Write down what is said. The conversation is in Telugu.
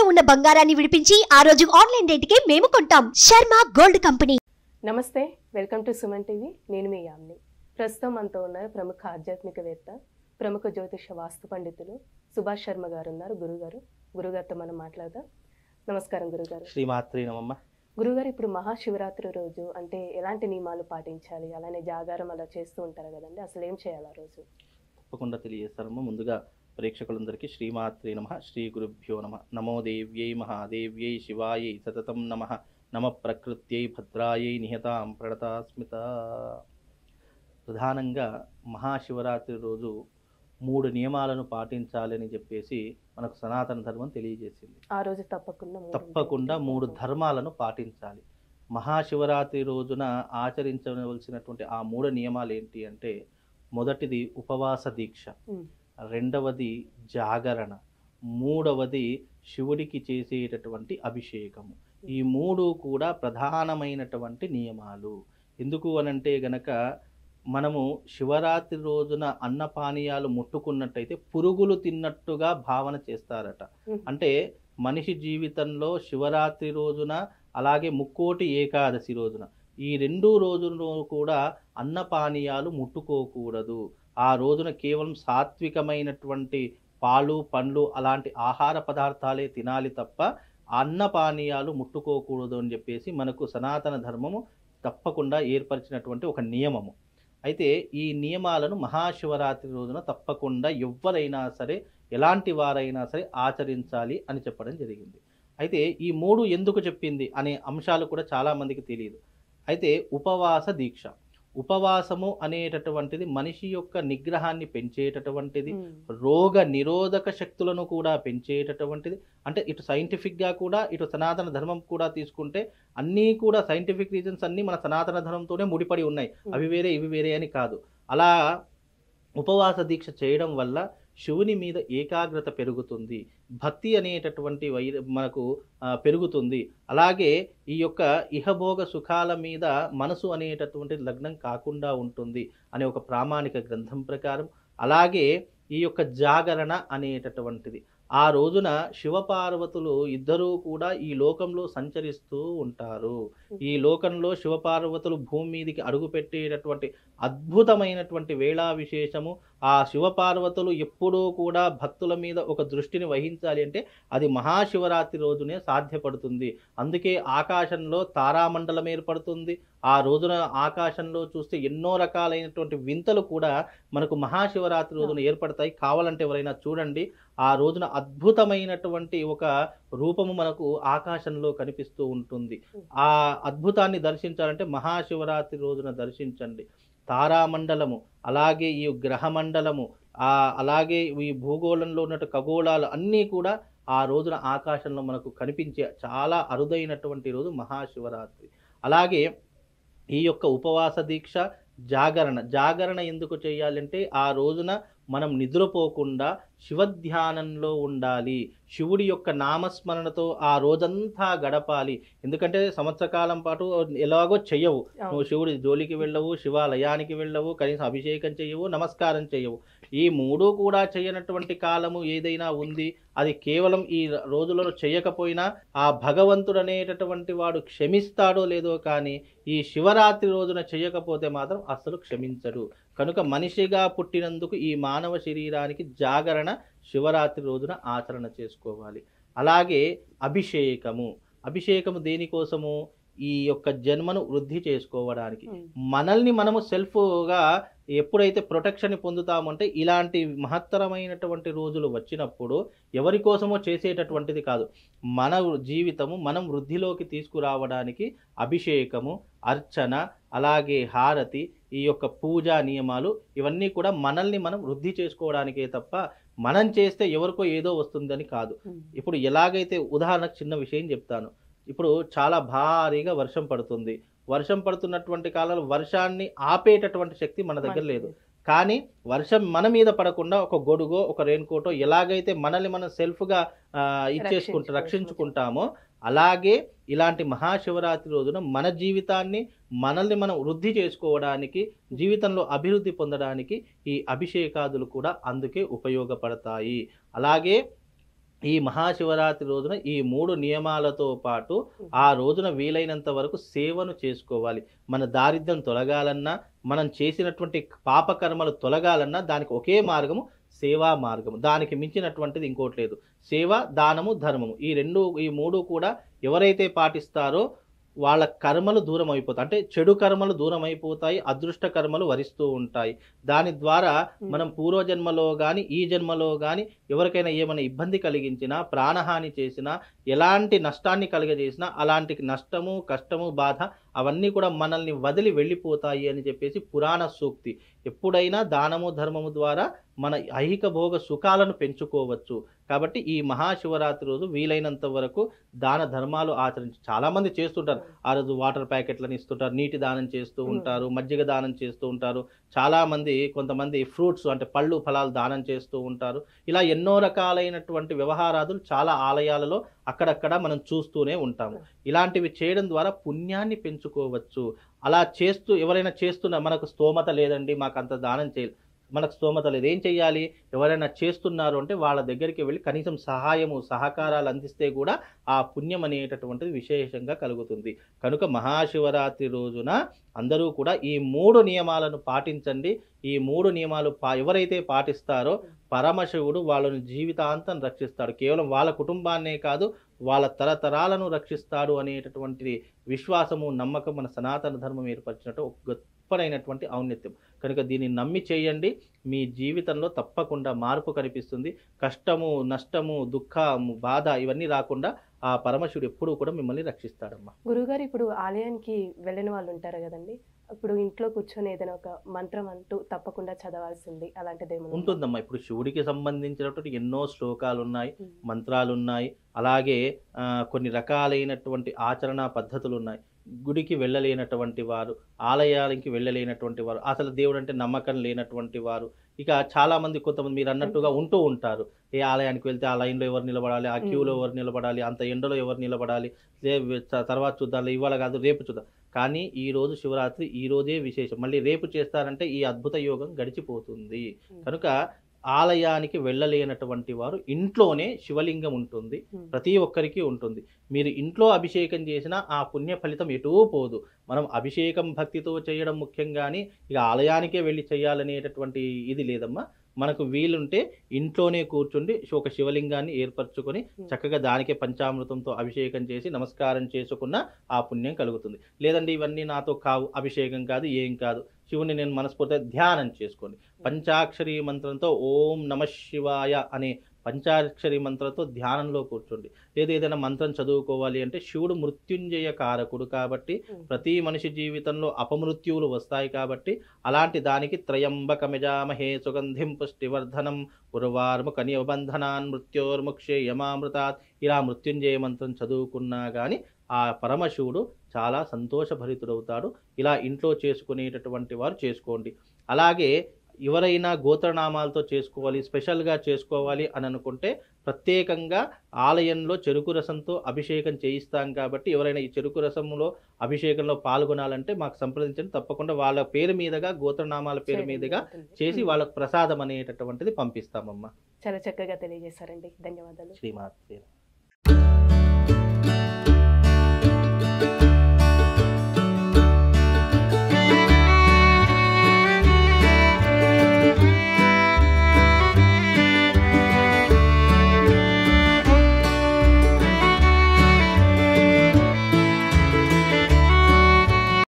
ఇంట్లో ఉన్న బంగారాన్ని విడిపించి ఆ రోజు ఆన్లైన్ రేటుకే మేము కొంటాం శర్మ గోల్డ్ కంపెనీ నమస్తే వెల్కమ్ టు సుమన్ టీవీ నేను మీ యామ్ని ప్రస్తుతం మనతో ఉన్నారు ప్రముఖ ఆధ్యాత్మికవేత్త ప్రముఖ జ్యోతిష వాస్తు పండితులు సుభాష్ శర్మ గారు ఉన్నారు గురుగారు గురుగారితో మనం మాట్లాడదాం నమస్కారం గురుగారు శ్రీమాత్రి నమమ్మ గురుగారు ఇప్పుడు మహాశివరాత్రి రోజు అంటే ఎలాంటి నియమాలు పాటించాలి అలానే జాగారం అలా చేస్తూ ఉంటారు కదండి అసలు ఏం చేయాలి ఆ రోజు తప్పకుండా తెలియజేస్తారమ్మా ముందుగా ప్రేక్షకులందరికీ శ్రీమాత్రి నమ శ్రీ గురుభ్యో నమ నమో దేవ్యై మహాదేవ్యై శివాయై సతతం నమ నమ ప్రకృత్యై భద్రాయై నిహతాం ప్రణతాస్మిత ప్రధానంగా మహాశివరాత్రి రోజు మూడు నియమాలను పాటించాలని చెప్పేసి మనకు సనాతన ధర్మం తెలియజేసింది ఆ రోజు తప్పకుండా తప్పకుండా మూడు ధర్మాలను పాటించాలి మహాశివరాత్రి రోజున ఆచరించవలసినటువంటి ఆ మూడు నియమాలు ఏంటి అంటే మొదటిది ఉపవాస దీక్ష రెండవది జాగరణ మూడవది శివుడికి చేసేటటువంటి అభిషేకము ఈ మూడు కూడా ప్రధానమైనటువంటి నియమాలు ఎందుకు అనంటే గనక మనము శివరాత్రి రోజున అన్న పానీయాలు ముట్టుకున్నట్టయితే పురుగులు తిన్నట్టుగా భావన చేస్తారట అంటే మనిషి జీవితంలో శివరాత్రి రోజున అలాగే ముక్కోటి ఏకాదశి రోజున ఈ రెండు రోజుల్లో కూడా అన్న పానీయాలు ముట్టుకోకూడదు ఆ రోజున కేవలం సాత్వికమైనటువంటి పాలు పండ్లు అలాంటి ఆహార పదార్థాలే తినాలి తప్ప అన్న పానీయాలు ముట్టుకోకూడదు అని చెప్పేసి మనకు సనాతన ధర్మము తప్పకుండా ఏర్పరిచినటువంటి ఒక నియమము అయితే ఈ నియమాలను మహాశివరాత్రి రోజున తప్పకుండా ఎవరైనా సరే ఎలాంటి వారైనా సరే ఆచరించాలి అని చెప్పడం జరిగింది అయితే ఈ మూడు ఎందుకు చెప్పింది అనే అంశాలు కూడా చాలామందికి తెలియదు అయితే ఉపవాస దీక్ష ఉపవాసము అనేటటువంటిది మనిషి యొక్క నిగ్రహాన్ని పెంచేటటువంటిది రోగ నిరోధక శక్తులను కూడా పెంచేటటువంటిది అంటే ఇటు సైంటిఫిక్గా కూడా ఇటు సనాతన ధర్మం కూడా తీసుకుంటే అన్నీ కూడా సైంటిఫిక్ రీజన్స్ అన్నీ మన సనాతన ధర్మంతోనే ముడిపడి ఉన్నాయి అవి వేరే ఇవి వేరే అని కాదు అలా ఉపవాస దీక్ష చేయడం వల్ల శివుని మీద ఏకాగ్రత పెరుగుతుంది భక్తి అనేటటువంటి వై మనకు పెరుగుతుంది అలాగే ఈ యొక్క ఇహభోగ సుఖాల మీద మనసు అనేటటువంటి లగ్నం కాకుండా ఉంటుంది అనే ఒక ప్రామాణిక గ్రంథం ప్రకారం అలాగే ఈ యొక్క జాగరణ అనేటటువంటిది ఆ రోజున శివపార్వతులు ఇద్దరూ కూడా ఈ లోకంలో సంచరిస్తూ ఉంటారు ఈ లోకంలో శివపార్వతులు భూమి మీదకి అడుగుపెట్టేటటువంటి అద్భుతమైనటువంటి వేళా విశేషము ఆ శివపార్వతులు ఎప్పుడూ కూడా భక్తుల మీద ఒక దృష్టిని వహించాలి అంటే అది మహాశివరాత్రి రోజునే సాధ్యపడుతుంది అందుకే ఆకాశంలో తారామండలం ఏర్పడుతుంది ఆ రోజున ఆకాశంలో చూస్తే ఎన్నో రకాలైనటువంటి వింతలు కూడా మనకు మహాశివరాత్రి రోజున ఏర్పడతాయి కావాలంటే ఎవరైనా చూడండి ఆ రోజున అద్భుతమైనటువంటి ఒక రూపము మనకు ఆకాశంలో కనిపిస్తూ ఉంటుంది ఆ అద్భుతాన్ని దర్శించాలంటే మహాశివరాత్రి రోజున దర్శించండి తారామండలము అలాగే ఈ గ్రహమండలము అలాగే ఈ భూగోళంలో ఉన్నట్టు ఖగోళాలు అన్నీ కూడా ఆ రోజున ఆకాశంలో మనకు కనిపించే చాలా అరుదైనటువంటి రోజు మహాశివరాత్రి అలాగే ఈ యొక్క ఉపవాస దీక్ష జాగరణ జాగరణ ఎందుకు చేయాలంటే ఆ రోజున మనం నిద్రపోకుండా శివధ్యానంలో ఉండాలి శివుడి యొక్క నామస్మరణతో ఆ రోజంతా గడపాలి ఎందుకంటే సంవత్సరకాలం పాటు ఎలాగో చెయ్యవు నువ్వు శివుడి జోలికి వెళ్ళవు శివాలయానికి వెళ్ళవు కనీసం అభిషేకం చేయవు నమస్కారం చేయవు ఈ మూడు కూడా చేయనటువంటి కాలము ఏదైనా ఉంది అది కేవలం ఈ రోజులను చేయకపోయినా ఆ భగవంతుడు అనేటటువంటి వాడు క్షమిస్తాడో లేదో కానీ ఈ శివరాత్రి రోజున చేయకపోతే మాత్రం అస్సలు క్షమించడు కనుక మనిషిగా పుట్టినందుకు ఈ మానవ శరీరానికి జాగరణ శివరాత్రి రోజున ఆచరణ చేసుకోవాలి అలాగే అభిషేకము అభిషేకము దేనికోసము ఈ యొక్క జన్మను వృద్ధి చేసుకోవడానికి మనల్ని మనము సెల్ఫ్గా ఎప్పుడైతే ప్రొటెక్షన్ పొందుతామంటే ఇలాంటి మహత్తరమైనటువంటి రోజులు వచ్చినప్పుడు ఎవరి కోసమో చేసేటటువంటిది కాదు మన జీవితము మనం వృద్ధిలోకి తీసుకురావడానికి అభిషేకము అర్చన అలాగే హారతి ఈ యొక్క పూజా నియమాలు ఇవన్నీ కూడా మనల్ని మనం వృద్ధి చేసుకోవడానికే తప్ప మనం చేస్తే ఎవరికో ఏదో వస్తుందని కాదు ఇప్పుడు ఎలాగైతే ఉదాహరణకు చిన్న విషయం చెప్తాను ఇప్పుడు చాలా భారీగా వర్షం పడుతుంది వర్షం పడుతున్నటువంటి కాలంలో వర్షాన్ని ఆపేటటువంటి శక్తి మన దగ్గర లేదు కానీ వర్షం మన మీద పడకుండా ఒక గొడుగో ఒక కోటో ఎలాగైతే మనల్ని మనం సెల్ఫ్గా ఇచ్చేసుకుంటా రక్షించుకుంటామో అలాగే ఇలాంటి మహాశివరాత్రి రోజున మన జీవితాన్ని మనల్ని మనం వృద్ధి చేసుకోవడానికి జీవితంలో అభివృద్ధి పొందడానికి ఈ అభిషేకాదులు కూడా అందుకే ఉపయోగపడతాయి అలాగే ఈ మహాశివరాత్రి రోజున ఈ మూడు నియమాలతో పాటు ఆ రోజున వీలైనంత వరకు సేవను చేసుకోవాలి మన దారిద్ర్యం తొలగాలన్నా మనం చేసినటువంటి పాపకర్మలు తొలగాలన్నా దానికి ఒకే మార్గము సేవా మార్గము దానికి మించినటువంటిది ఇంకోటి లేదు సేవ దానము ధర్మము ఈ రెండు ఈ మూడు కూడా ఎవరైతే పాటిస్తారో వాళ్ళ కర్మలు దూరం అయిపోతాయి అంటే చెడు కర్మలు దూరం అయిపోతాయి అదృష్ట కర్మలు వరిస్తూ ఉంటాయి దాని ద్వారా మనం పూర్వజన్మలో కానీ ఈ జన్మలో కానీ ఎవరికైనా ఏమైనా ఇబ్బంది కలిగించినా ప్రాణహాని చేసినా ఎలాంటి నష్టాన్ని కలిగజేసినా అలాంటి నష్టము కష్టము బాధ అవన్నీ కూడా మనల్ని వదిలి వెళ్ళిపోతాయి అని చెప్పేసి పురాణ సూక్తి ఎప్పుడైనా దానము ధర్మము ద్వారా మన ఐహిక భోగ సుఖాలను పెంచుకోవచ్చు కాబట్టి ఈ మహాశివరాత్రి రోజు వీలైనంత వరకు దాన ధర్మాలు ఆచరించి చాలామంది చేస్తుంటారు ఆ రోజు వాటర్ ప్యాకెట్లను ఇస్తుంటారు నీటి దానం చేస్తూ ఉంటారు మజ్జిగ దానం చేస్తూ ఉంటారు చాలామంది కొంతమంది ఫ్రూట్స్ అంటే పళ్ళు ఫలాలు దానం చేస్తూ ఉంటారు ఇలా ఎన్నో రకాలైనటువంటి వ్యవహారాదులు చాలా ఆలయాలలో అక్కడక్కడ మనం చూస్తూనే ఉంటాము ఇలాంటివి చేయడం ద్వారా పుణ్యాన్ని పెంచుకోవచ్చు అలా చేస్తూ ఎవరైనా చేస్తున్న మనకు స్తోమత లేదండి మాకు అంత దానం చేయాలి మనకు స్తోమత లేదు ఏం చేయాలి ఎవరైనా చేస్తున్నారు అంటే వాళ్ళ దగ్గరికి వెళ్ళి కనీసం సహాయము సహకారాలు అందిస్తే కూడా ఆ పుణ్యం అనేటటువంటిది విశేషంగా కలుగుతుంది కనుక మహాశివరాత్రి రోజున అందరూ కూడా ఈ మూడు నియమాలను పాటించండి ఈ మూడు నియమాలు పా ఎవరైతే పాటిస్తారో పరమశివుడు వాళ్ళని జీవితాంతం రక్షిస్తాడు కేవలం వాళ్ళ కుటుంబాన్నే కాదు వాళ్ళ తరతరాలను రక్షిస్తాడు అనేటటువంటి విశ్వాసము నమ్మకం మన సనాతన ధర్మం ఏర్పరిచినట్టు ఒక గొప్పనైనటువంటి ఔన్నత్యం కనుక దీన్ని నమ్మి చేయండి మీ జీవితంలో తప్పకుండా మార్పు కనిపిస్తుంది కష్టము నష్టము దుఃఖము బాధ ఇవన్నీ రాకుండా ఆ పరమశివుడు ఎప్పుడూ కూడా మిమ్మల్ని రక్షిస్తాడమ్మా గురువుగారు ఇప్పుడు ఆలయానికి వెళ్ళిన వాళ్ళు ఉంటారు కదండి ఇప్పుడు ఇంట్లో కూర్చొని ఏదైనా ఒక మంత్రం అంటూ తప్పకుండా చదవాల్సింది అలాంటిది ఉంటుందమ్మా ఇప్పుడు శివుడికి సంబంధించినటువంటి ఎన్నో శ్లోకాలు ఉన్నాయి మంత్రాలు ఉన్నాయి అలాగే కొన్ని రకాలైనటువంటి ఆచరణ పద్ధతులు ఉన్నాయి గుడికి వెళ్ళలేనటువంటి వారు ఆలయాలకి వెళ్ళలేనటువంటి వారు అసలు దేవుడు అంటే నమ్మకం లేనటువంటి వారు ఇక చాలామంది కొంతమంది మీరు అన్నట్టుగా ఉంటూ ఉంటారు ఏ ఆలయానికి వెళ్తే ఆ లైన్లో ఎవరు నిలబడాలి ఆ క్యూలో ఎవరు నిలబడాలి అంత ఎండలో ఎవరు నిలబడాలి తర్వాత చూద్దాం ఇవాళ కాదు రేపు చూద్దాం కానీ ఈరోజు శివరాత్రి ఈరోజే విశేషం మళ్ళీ రేపు చేస్తారంటే ఈ అద్భుత యోగం గడిచిపోతుంది కనుక ఆలయానికి వెళ్ళలేనటువంటి వారు ఇంట్లోనే శివలింగం ఉంటుంది ప్రతి ఒక్కరికి ఉంటుంది మీరు ఇంట్లో అభిషేకం చేసినా ఆ పుణ్య ఫలితం ఎటూ పోదు మనం అభిషేకం భక్తితో చేయడం ముఖ్యం కానీ ఇక ఆలయానికే వెళ్ళి చేయాలనేటటువంటి ఇది లేదమ్మా మనకు వీలుంటే ఇంట్లోనే కూర్చుండి ఒక శివలింగాన్ని ఏర్పరచుకొని hmm. చక్కగా దానికే పంచామృతంతో అభిషేకం చేసి నమస్కారం చేసుకున్న ఆ పుణ్యం కలుగుతుంది లేదండి ఇవన్నీ నాతో కావు అభిషేకం కాదు ఏం కాదు శివుని నేను మనస్ఫూర్తిగా ధ్యానం చేసుకోండి hmm. పంచాక్షరీ మంత్రంతో ఓం నమ శివాయ అనే పంచాక్షరి మంత్రంతో ధ్యానంలో కూర్చోండి లేదా ఏదైనా మంత్రం చదువుకోవాలి అంటే శివుడు మృత్యుంజయ కారకుడు కాబట్టి ప్రతి మనిషి జీవితంలో అపమృత్యువులు వస్తాయి కాబట్టి అలాంటి దానికి త్రయంబకమిజామహే సుగంధిం పుష్టివర్ధనం ఉర్వార్ముక నిబంధనాన్ మృత్యోర్ముక్షే యమామృతాత్ ఇలా మృత్యుంజయ మంత్రం చదువుకున్నా కానీ ఆ పరమశివుడు చాలా సంతోషభరితుడవుతాడు ఇలా ఇంట్లో చేసుకునేటటువంటి వారు చేసుకోండి అలాగే ఎవరైనా గోత్రనామాలతో చేసుకోవాలి స్పెషల్గా చేసుకోవాలి అని అనుకుంటే ప్రత్యేకంగా ఆలయంలో చెరుకు రసంతో అభిషేకం చేయిస్తాం కాబట్టి ఎవరైనా ఈ చెరుకు రసంలో అభిషేకంలో పాల్గొనాలంటే మాకు సంప్రదించండి తప్పకుండా వాళ్ళ పేరు మీదుగా గోత్రనామాల పేరు మీదుగా చేసి వాళ్ళకు ప్రసాదం అనేటటువంటిది పంపిస్తామమ్మా చాలా చక్కగా తెలియజేశారండి ధన్యవాదాలు శ్రీమాత్